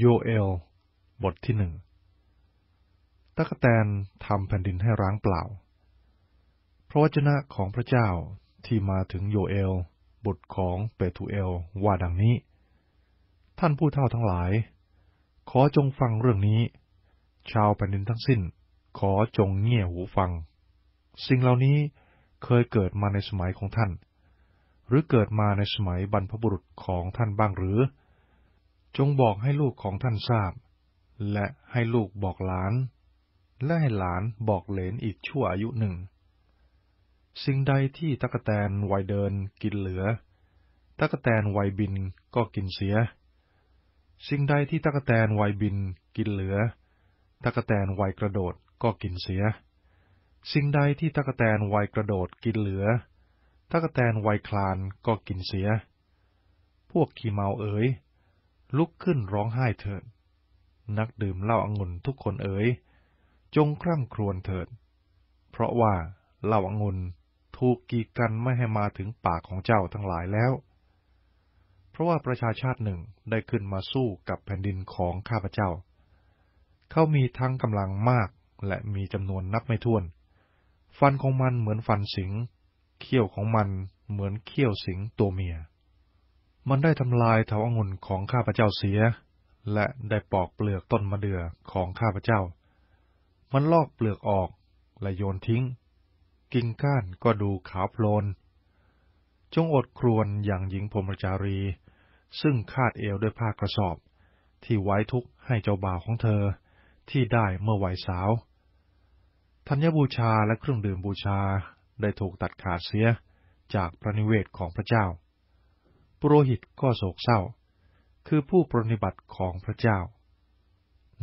โยเอลบทที่หนึ่งตะกแตนทำแผ่นดินให้ร้างเปล่า พระวจนะของพระเจ้าที่มาถึงโยเอลบทของเปตูเอลว่าดังนี้ ท่านผู้เท่าทั้งหลาย ขอจงฟังเรื่องนี้ ชาวแผ่นดินทั้งสิ้น ขอจงเงี่ยหูฟัง สิ่งเหล่านี้เคยเกิดมาในสมัยของท่าน หรือเกิดมาในสมัยบรรพบุรุษของท่านบ้างหรือจงบอกให้ลูกของท่านทราบ และให้ลูกบอกหลาน และให้หลานบอกเหลนอีกชั่วอายุหนึ่ง สิ่งใดที่ตะกะแตนวัยเดินกินเหลือ ตะกะแตนวัยบินก็กินเสีย สิ่งใดที่ตะกะแตนวัยบินกินเหลือ ตะกะแตนวัยกระโดดก็กินเสีย สิ่งใดที่ตะกะแตนวัยกระโดดกินเหลือ ตะกะแตนวัยคลานก็กินเสีย พวกขี้เมาเอ๋ยลุกขึ้นร้องไห้เถิด นักดื่มเหล้าอางุ่นทุกคนเอ๋ย จงคร่ำครวญเถิด เพราะว่าเหล้าอางุ่นถูกกีดกันไม่ให้มาถึงปากของเจ้าทั้งหลายแล้ว เพราะว่าประชาชาติหนึ่งได้ขึ้นมาสู้กับแผ่นดินของข้าพเจ้า เขามีทั้งกำลังมากและมีจำนวนนับไม่ถ้วน ฟันของมันเหมือนฟันสิง เขี้ยวของมันเหมือนเขี้ยวสิงตัวเมียมันได้ทำลายเถาองุ่นของข้าพเจ้าเสีย และได้ปอกเปลือกต้นมะเดื่อของข้าพเจ้า มันลอกเปลือกออกและโยนทิ้ง กิ่งก้านก็ดูขาวโพลน จงอดครวนอย่างหญิงพรมจารี ซึ่งคาดเอวด้วยผ้ากระสอบ ที่ไว้ทุกให้เจ้าบ่าวของเธอที่ได้เมื่อวัยสาวธัญบูชาและเครื่องดื่มบูชาได้ถูกตัดขาดเสียจากพระนิเวศของพระเจ้าปุโรหิตก็โศกเศร้า คือผู้ปรนิบัติของพระเจ้า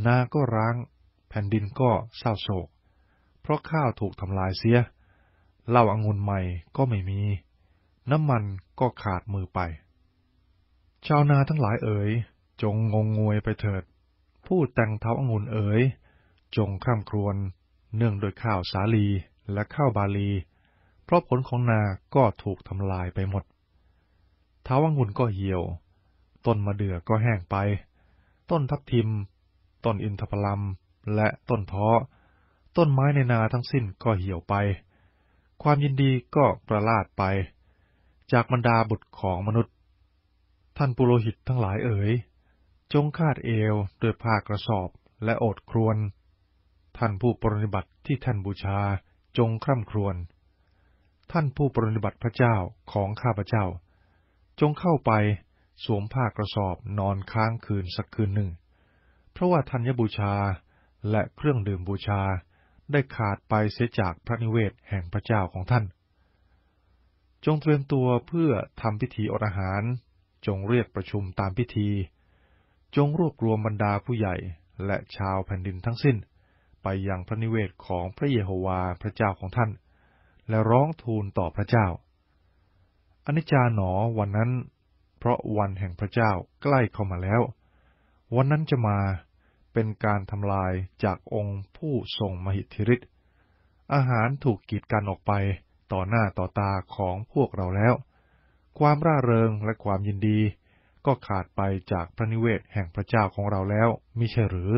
นาก็ร้าง แผ่นดินก็เศร้าโศก เพราะข้าวถูกทำลายเสีย เหล้าอางุ่นใหม่ก็ไม่มี น้ำมันก็ขาดมือไป ชาวนาทั้งหลายเอ๋ย จงงงงวยไปเถิด ผู้แต่งเท้าอางุ่นเอ๋ย จงข้ามครวน เนื่องโดยข้าวสาลีและข้าวบาลี เพราะผลของนา ก็ถูกทำลายไปหมดท้าวังุ่นก็เหี่ยว ต้นมะเดื่อก็แห้งไป ต้นทับทิม ต้นอินทผลัม และต้นเทาะต้นไม้ในนาทั้งสิ้นก็เหี่ยวไป ความยินดีก็ประลาดไป จากบรรดาบุตรของมนุษย์ ท่านปุโรหิตทั้งหลายเอ๋ย จงคาดเอวด้วยผ้ากระสอบและอดครวน ท่านผู้ปรนิบัติที่ท่านบูชาจงคร่ำครวญ ท่านผู้ปรนิบัติพระเจ้าของข้าพระเจ้าจงเข้าไปสวมผ้ากระสอบนอนค้างคืนสักคืนหนึ่ง เพราะว่าธัญบูชาและเครื่องดื่มบูชาได้ขาดไปเสียจากพระนิเวศแห่งพระเจ้าของท่าน จงเตรียมตัวเพื่อทำพิธีอดอาหาร จงเรียกประชุมตามพิธี จงรวบรวมบรรดาผู้ใหญ่และชาวแผ่นดินทั้งสิ้นไปยังพระนิเวศของพระเยโฮวาห์พระเจ้าของท่าน และร้องทูลต่อพระเจ้าอนิจจาหนอวันนั้น เพราะวันแห่งพระเจ้าใกล้เข้ามาแล้ว วันนั้นจะมาเป็นการทำลายจากองค์ผู้ทรงมหิทธิฤทธิ์อาหารถูกกีดกันออกไปต่อหน้าต่อตาของพวกเราแล้ว ความร่าเริงและความยินดี ก็ขาดไปจากพระนิเวศแห่งพระเจ้าของเราแล้วมิใช่หรือ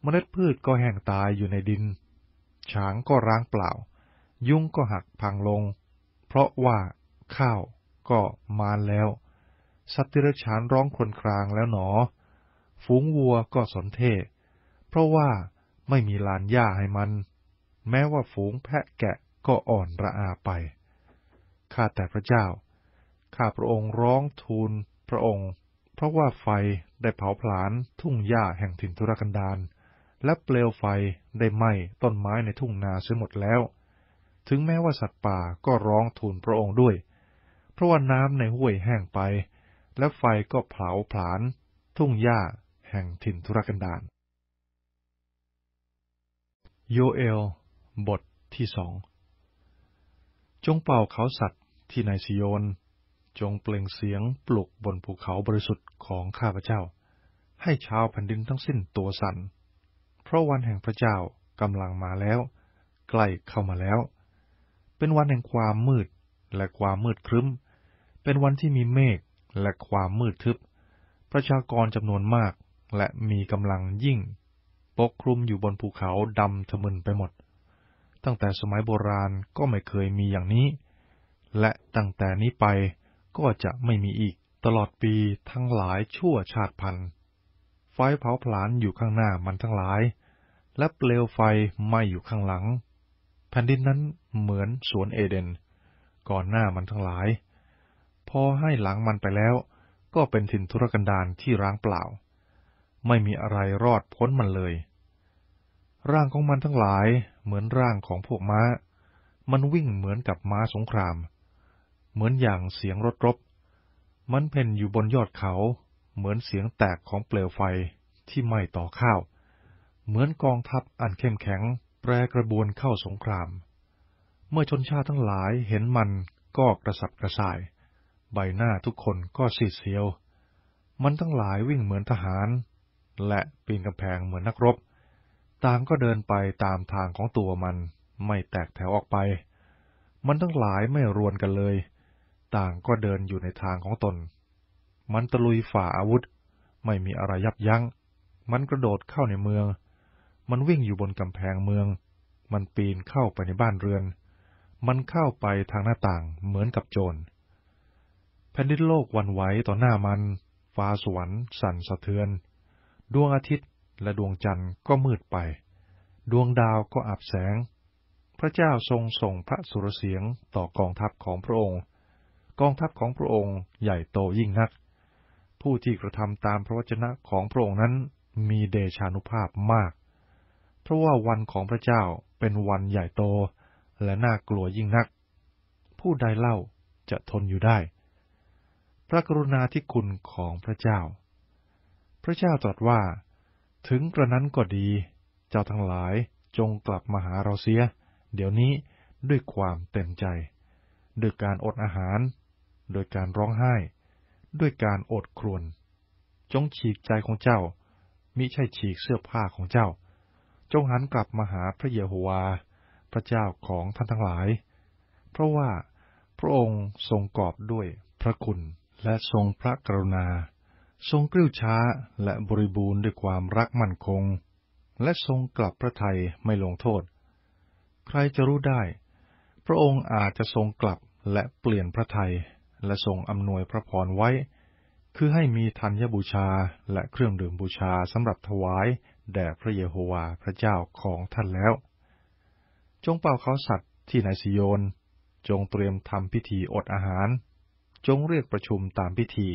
เมล็ดพืชก็แห้งตายอยู่ในดินช้างก็ร้างเปล่า ยุงก็หักพังลง เพราะว่าข้าวก็มานแล้ว สัตว์ที่รัฉานร้องครนครางแล้วหนอ ฝูงวัวก็สนเทเพราะว่าไม่มีลานหญ้าให้มัน แม้ว่าฝูงแพะแกะก็อ่อนระอาไป ข้าแต่พระเจ้า ข้าพระองค์ร้องทูลพระองค์ เพราะว่าไฟได้เผาผลาญทุ่งหญ้าแห่งถิ่นทุรกันดารและเปลวไฟได้ไหม้ต้นไม้ในทุ่งนาเสียหมดแล้ว ถึงแม้ว่าสัตว์ป่าก็ร้องทูลพระองค์ด้วยราะว่าน้ำในห้วยแห้งไป และไฟก็เผาผลาญทุ่งหญ้าแห่งถิ่นธุรกันดารโยเอลบทที่สองจงเป่าเขาสัตว์ที่ในซิโยน จงเปล่งเสียงปลุกบนภูเขาบริสุทธิ์ของข้าพเจ้า ให้ชาวแผ่นดินทั้งสิ้นตัวสัน่นเพราะวันแห่งพระเจ้ากำลังมาแล้วใกล้เข้ามาแล้ว เป็นวันแห่งความมืดและความมืดครึ้มเป็นวันที่มีเมฆและความมืดทึบ ประชากรจำนวนมากและมีกำลังยิ่ง ปกคลุมอยู่บนภูเขาดำทะมึนไปหมด ตั้งแต่สมัยโบราณก็ไม่เคยมีอย่างนี้ และตั้งแต่นี้ไปก็จะไม่มีอีกตลอดปีทั้งหลายชั่วชาติพันธุ์ ไฟเผาผลาญอยู่ข้างหน้ามันทั้งหลาย และเปลวไฟไหม้อยู่ข้างหลัง แผ่นดินนั้นเหมือนสวนเอเดนก่อนหน้ามันทั้งหลายพอให้หลังมันไปแล้วก็เป็นถิ่นธุรกันดารที่ร้างเปล่า ไม่มีอะไรรอดพ้นมันเลย ร่างของมันทั้งหลายเหมือนร่างของพวกม้า มันวิ่งเหมือนกับม้าสงคราม เหมือนอย่างเสียงรถรบ มันเพ่นอยู่บนยอดเขาเหมือนเสียงแตกของเปลวไฟที่ไหม้ต่อข้าว เหมือนกองทัพอันเข้มแข็งแปรกระบวนเข้าสงคราม เมื่อชนชาติทั้งหลายเห็นมันก็กระสับกระส่ายใบหน้าทุกคนก็ซีดเซียว มันทั้งหลายวิ่งเหมือนทหาร และปีนกำแพงเหมือนนักรบ ต่างก็เดินไปตามทางของตัวมัน ไม่แตกแถวออกไป มันทั้งหลายไม่รวนกันเลย ต่างก็เดินอยู่ในทางของตน มันตะลุยฝ่าอาวุธ ไม่มีอะไรยับยัง้ง มันกระโดดเข้าในเมือง มันวิ่งอยู่บนกำแพงเมือง มันปีนเข้าไปในบ้านเรือน มันเข้าไปทางหน้าต่างเหมือนกับโจรแผ่นดินโลกวันไหวต่อหน้ามัน ฟ้าสวรรค์สั่นสะเทือน ดวงอาทิตย์และดวงจันทร์ก็มืดไป ดวงดาวก็อับแสง พระเจ้าทรงส่งพระสุรเสียงต่อกองทัพของพระองค์ กองทัพของพระองค์ใหญ่โตยิ่งนัก ผู้ที่กระทำตามพระวจนะของพระองค์นั้นมีเดชานุภาพมาก เพราะว่าวันของพระเจ้าเป็นวันใหญ่โตและน่ากลัวยิ่งนัก ผู้ใดเล่าจะทนอยู่ได้พระกรุณาธิคุณของพระเจ้า พระเจ้าตรัสว่า ถึงกระนั้นก็ดี เจ้าทั้งหลายจงกลับมาหาเราเสีย เดี๋ยวนี้ด้วยความเต็มใจด้วยการอดอาหาร โดยการร้องไห้ ด้วยการอดครวนจงฉีกใจของเจ้า มิใช่ฉีกเสื้อผ้าของเจ้า จงหันกลับมาหาพระเยโฮวาพระเจ้าของท่านทั้งหลาย เพราะว่าพระองค์ทรงกอบด้วยพระคุณและทรงพระกรุณา ทรงกริ้วช้าและบริบูรณ์ด้วยความรักมั่นคง และทรงกลับพระทัยไม่ลงโทษ ใครจะรู้ได้ พระองค์อาจจะทรงกลับและเปลี่ยนพระทัยและทรงอำนวยพระพรไว้ คือให้มีธัญบูชาและเครื่องดื่มบูชาสำหรับถวายแด่พระเยโฮวาพระเจ้าของท่านแล้ว จงเป่าเขาสัตว์ที่ไนสิโยนจงเตรียมทำพิธีอดอาหารจงเรียกประชุมตามพิธี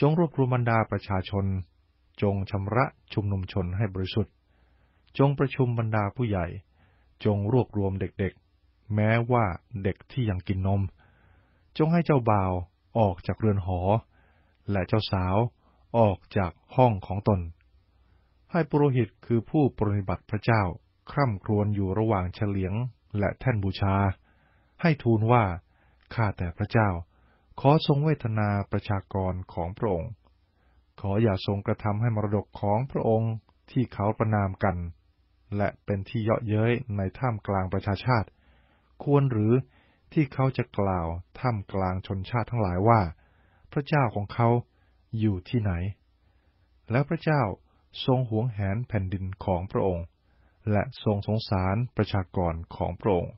จงรวบรวมบรรดาประชาชน จงชำระชุมนุมชนให้บริสุทธิ์ จงประชุมบรรดาผู้ใหญ่ จงรวบรวมเด็กๆ แม้ว่าเด็กที่ยังกินนม จงให้เจ้าบ่าวออกจากเรือนหอ และเจ้าสาวออกจากห้องของตน ให้ปุโรหิตคือผู้ปรนิบัติพระเจ้าคร่ำครวญอยู่ระหว่างเฉลียงและแท่นบูชา ให้ทูลว่า ข้าแต่พระเจ้าขอทรงเวทนาประชากรของพระองค์ ขออย่าทรงกระทำให้ มรดกของพระองค์ที่เขาประนามกัน และเป็นที่เยาะเย้ยในท่ามกลางประชาชาติ ควรหรือที่เขาจะกล่าวท่ามกลางชนชาติทั้งหลายว่า พระเจ้าของเขาอยู่ที่ไหน และพระเจ้าทรงหวงแหนแผ่นดินของพระองค์ และทรงสงสารประชากรของพระองค์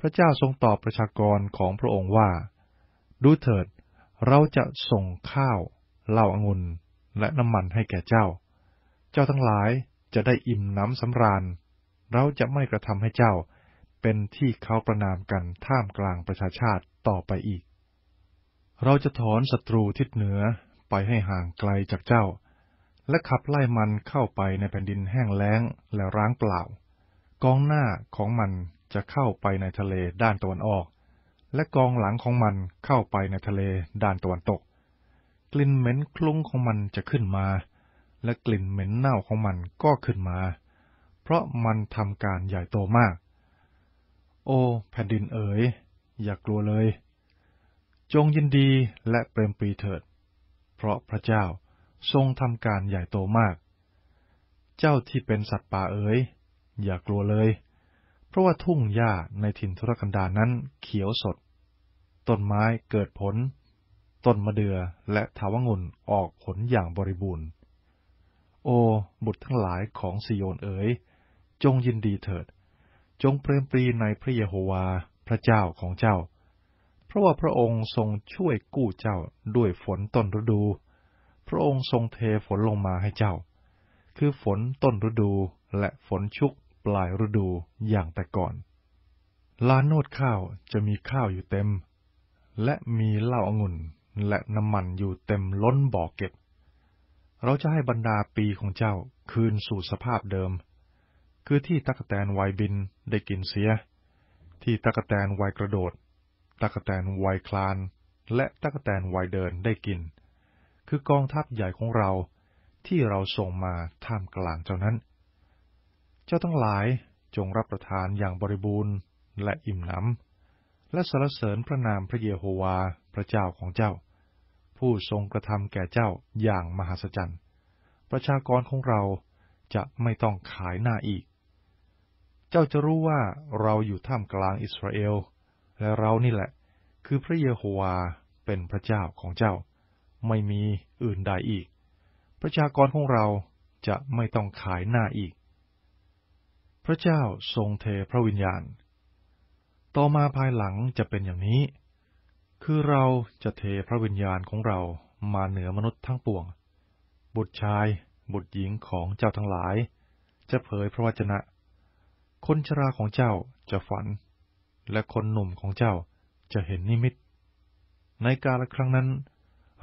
พระเจ้าทรงตอบประชากรของพระองค์ว่าดูเถิด เราจะส่งข้าวเหล้าอางุ่นและน้ำมันให้แก่เจ้า เจ้าทั้งหลายจะได้อิ่มน้ำสำราญ เราจะไม่กระทำให้เจ้า เป็นที่เขาประนามกันท่ามกลางประชาชาติต่อไปอีก เราจะถอนศัตรูทิศเหนือไปให้ห่างไกลจากเจ้า และขับไล่มันเข้าไปในแผ่นดินแห้งแล้งและร้างเปล่า กองหน้าของมันจะเข้าไปในทะเลด้านตะวันออกและกองหลังของมันเข้าไปในทะเลด้านตะวันตก กลิ่นเหม็นคลุ้งของมันจะขึ้นมา และกลิ่นเหม็นเน่าของมันก็ขึ้นมา เพราะมันทำการใหญ่โตมาก โอ้แผ่นดินเอ๋ยอย่ากลัวเลยจงยินดีและเปรมปรีเถิด เพราะพระเจ้าทรงทำการใหญ่โตมาก เจ้าที่เป็นสัตว์ป่าเอ๋ยอย่ากลัวเลย เพราะว่าทุ่งหญ้าในถิ่นทุรกันดารนั้นเขียวสดต้นไม้เกิดผล ต้นมะเดื่อและถาวงุ่นออกผลอย่างบริบูรณ์ โอ บุตรทั้งหลายของสิโยนเอ๋ย จงยินดีเถิด จงเปรมปรีในพระเยโฮวา พระเจ้าของเจ้า เพราะว่าพระองค์ทรงช่วยกู้เจ้าด้วยฝนต้นฤดู พระองค์ทรงเทฝนลงมาให้เจ้า คือฝนต้นฤดูและฝนชุกปลายฤดูอย่างแต่ก่อน ลานโนดข้าวจะมีข้าวอยู่เต็มและมีเหล้าอางุ่นและน้ำมันอยู่เต็มล้นบ่อเก็บ เราจะให้บรรดาปีของเจ้าคืนสู่สภาพเดิม คือที่ตะกแตนวายบินได้กินเสีย ที่ตะกแตนวายกระโดดตะกแตนวายคลาน และตะกแตนวายเดินได้กิน คือกองทัพใหญ่ของเราที่เราส่งมาท่ามกลางเจ้านั้น เจ้าทั้งหลายจงรับประทานอย่างบริบูรณ์และอิ่มหนำและสรรเสริญพระนามพระเยโฮวาพระเจ้าของเจ้า ผู้ทรงกระทำแก่เจ้าอย่างมหัศจรรย์ประชากรของเราจะไม่ต้องขายหน้าอีก เจ้าจะรู้ว่าเราอยู่ท่ามกลางอิสราเอลและเรานี่แหละคือพระเยโฮวาเป็นพระเจ้าของเจ้า ไม่มีอื่นใดอีกประชากรของเราจะไม่ต้องขายหน้าอีก พระเจ้าทรงเทพระวิญญาณต่อมาภายหลังจะเป็นอย่างนี้ คือเราจะเทพระวิญญาณของเรามาเหนือมนุษย์ทั้งปวง บุตรชาย บุตรหญิงของเจ้าทั้งหลาย จะเผยพระวจนะ คนชราของเจ้าจะฝัน และคนหนุ่มของเจ้าจะเห็นนิมิต ในกาลครั้งนั้น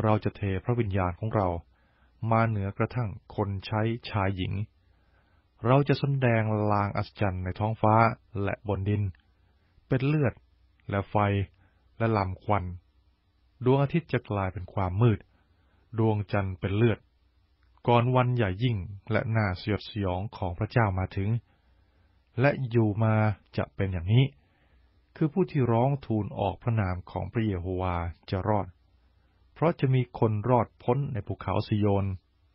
เราจะเทพระวิญญาณของเรามาเหนือกระทั่งคนใช้ชายหญิง เราจะสนแดงลางอัศจรรย์ในท้องฟ้าและบนดินเป็นเลือดและไฟและลำควัน ดวงอาทิตย์จะกลายเป็นความมืด ดวงจันทร์เป็นเลือด ก่อนวันใหญ่ยิ่งและน่าสียดสยองของพระเจ้ามาถึง และอยู่มาจะเป็นอย่างนี้ คือผู้ที่ร้องทูลออกพระนามของพระเยโฮวาจะรอด เพราะจะมีคนรอดพ้นในภูเขาซิโยน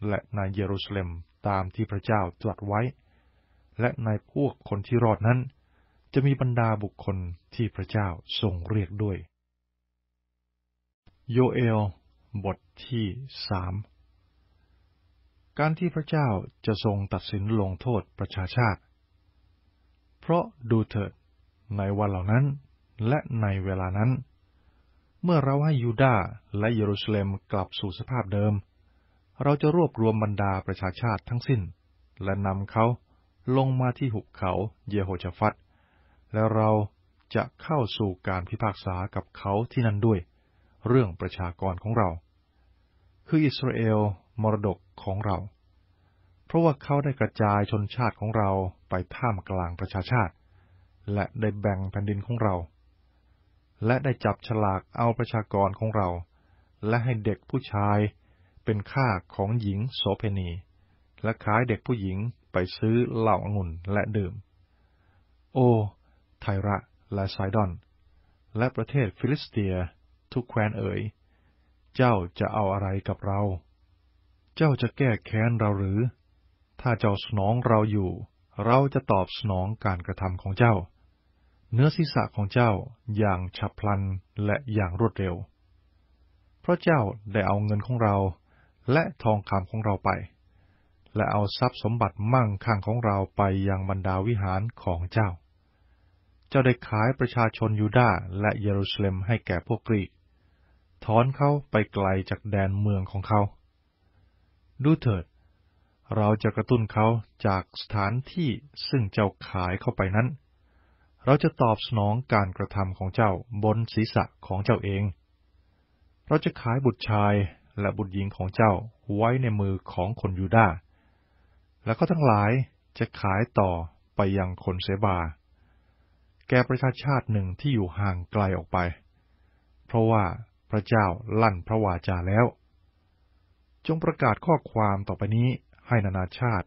และในเยรูซาเล็มตามที่พระเจ้าตรัสไว้ และในพวกคนที่รอดนั้นจะมีบรรดาบุคคลที่พระเจ้าทรงเรียกด้วย โยเอล บทที่สามการที่พระเจ้าจะทรงตัดสินลงโทษประชาชาติ เพราะดูเถิดในวันเหล่านั้น และในเวลานั้น เมื่อเราให้ยูดาห์และเยรูซาเล็มกลับสู่สภาพเดิม เราจะรวบรวมบรรดาประชาชาติทั้งสิ้น และนำเขาลงมาที่หุบเขาเยโฮชาฟัตและเราจะเข้าสู่การพิพากษากับเขาที่นั่นด้วย เรื่องประชากรของเรา คืออิสราเอลมรดกของเรา เพราะว่าเขาได้กระจายชนชาติของเราไปท่ามกลางประชาชาติ และได้แบ่งแผ่นดินของเรา และได้จับฉลากเอาประชากรของเรา และให้เด็กผู้ชายเป็นค่าของหญิงโสเพณีและขายเด็กผู้หญิงไปซื้อเหล้าองุ่นและดื่ม โอไทระ และไซดอน และประเทศฟิลิสเตีย ทุกแคว้นเอ๋ย เจ้าจะเอาอะไรกับเรา เจ้าจะแก้แค้นเราหรือ ถ้าเจ้าสนองเราอยู่ เราจะตอบสนองการกระทำของเจ้า เนื้อศีรษะของเจ้าอย่างฉับพลันและอย่างรวดเร็ว เพราะเจ้าได้เอาเงินของเรา และทองคำของเราไป และเอาทรัพย์สมบัติมั่งคั่งของเราไปยังบรรดาวิหารของเจ้าจ้าได้ขายประชาชนยูดาห์และเยรูซาเล็มให้แก่พวกกรีกถอนเขาไปไกลจากแดนเมืองของเขา ดูเถิด เราจะกระตุ้นเขาจากสถานที่ซึ่งเจ้าขายเข้าไปนั้น เราจะตอบสนองการกระทำของเจ้าบนศีรษะของเจ้าเอง เราจะขายบุตรชายและบุตรหญิงของเจ้าไว้ในมือของคนยูดาห์ และก็ทั้งหลายจะขายต่อไปยังคนเซบาแก่ประชาชาติหนึ่งที่อยู่ห่างไกลออกไป เพราะว่าพระเจ้าลั่นพระวาจาแล้ว จงประกาศข้อความต่อไปนี้ให้นานาชาติ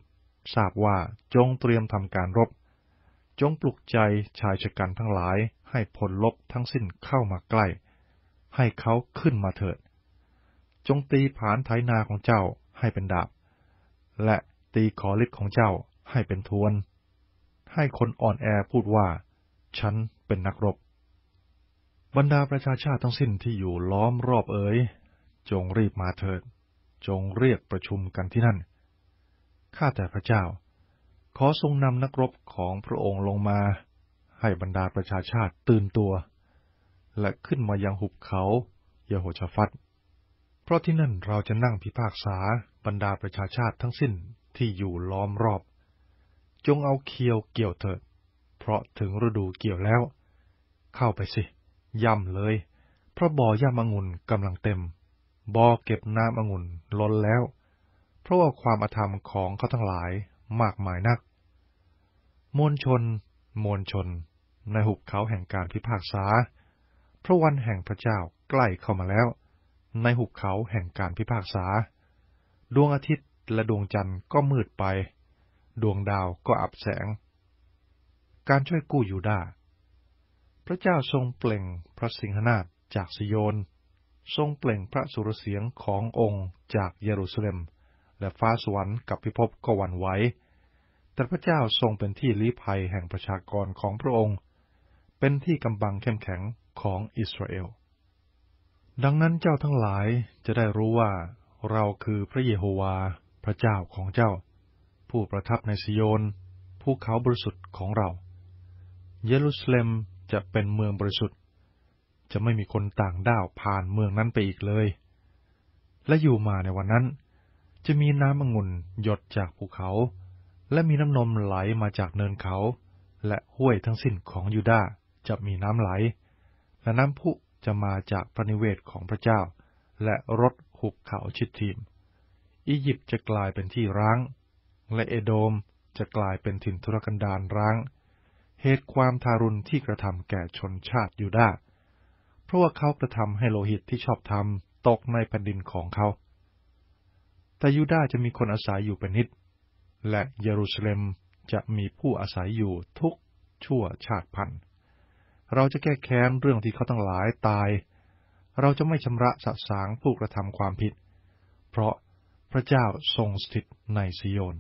ทราบว่าจงเตรียมทำการรบ จงปลุกใจชายชะกันทั้งหลายให้ผลลบทั้งสิ้นเข้ามาใกล้ ให้เขาขึ้นมาเถิด จงตีผานไถนาของเจ้าให้เป็นดาบ และตีขอฤทธิ์ของเจ้าให้เป็นทวน ให้คนอ่อนแอพูดว่าฉัน เป็นนักรบ บรรดาประชาชาติทั้งสิ้นที่อยู่ล้อมรอบเอ๋ยจงรีบมาเถิด จงเรียกประชุมกันที่นั่นข้าแต่พระเจ้า ขอทรงนำนักรบของพระองค์ลงมา ให้บรรดาประชาชาติตื่นตัว และขึ้นมายังหุบเขา เยโฮชาฟัดเพราะที่นั่นเราจะนั่งพิพากษาบรรดาประชาชาติทั้งสิ้นที่อยู่ล้อมรอบ จงเอาเคียวเกี่ยวเถิดเพราะถึงฤดูเกี่ยวแล้ว เข้าไปสิ ย่ำเลย เพราะบ่อย่ำองุ่นกำลังเต็มบ่อเก็บน้ำองุ่นล้นแล้ว เพราะว่าความอธรรมของเขาทั้งหลายมากมายนัก มวลชน มวลชน ในหุบเขาแห่งการพิพากษาพระวันแห่งพระเจ้าใกล้เข้ามาแล้ว ในหุบเขาแห่งการพิพากษา ดวงอาทิตย์และดวงจันทร์ก็มืดไป ดวงดาวก็อับแสงการช่วยกู้ยูดาพระเจ้าทรงเปล่งพระสิงหนาฏจากสยน ทรงเปล่งพระสุรเสียงขององค์จากเยรูซาเล็ม และฟ้าสวรรค์กับพิภพก็วันไหว แต่พระเจ้าทรงเป็นที่ลี้ภัยแห่งประชากรของพระองค์ เป็นที่กำบังเข้มแข็งของอิสราเอล ดังนั้นเจ้าทั้งหลายจะได้รู้ว่าเราคือพระเยโฮวาพระเจ้าของเจ้า ผู้ประทับในสิโยน ผู้เขาบริสุทธิ์ของเราเยรูซาเล็มจะเป็นเมืองบริสุทธิ์จะไม่มีคนต่างด้าวผ่านเมืองนั้นไปอีกเลย และอยู่มาในวันนั้น จะมีน้ำองุ่นหยดจากภูเขา และมีน้ำนมไหลมาจากเนินเขา และห้วยทั้งสิ้นของยูดาจะมีน้ำไหล และน้ำพุจะมาจากพระนิเวศของพระเจ้า และรถหุบเขาชิดทีมอียิปต์จะกลายเป็นที่ร้าง และเอโดมจะกลายเป็นถิ่นทุรกันดารร้างเหตุความทารุณที่กระทำแก่ชนชาติยูดาห์ เพราะว่าเขากระทำให้โลหิตที่ชอบทำตกในแผ่นดินของเขา แต่ยูดาห์จะมีคนอาศัยอยู่เป็นนิดและเยรูซาเล็มจะมีผู้อาศัยอยู่ทุกชั่วชาติพันธ์เราจะแก้แค้นเรื่องที่เขาตั้งหลายตาย เราจะไม่ชำระสะสางผู้กระทำความผิด เพราะพระเจ้าทรงสถิตในสิโยน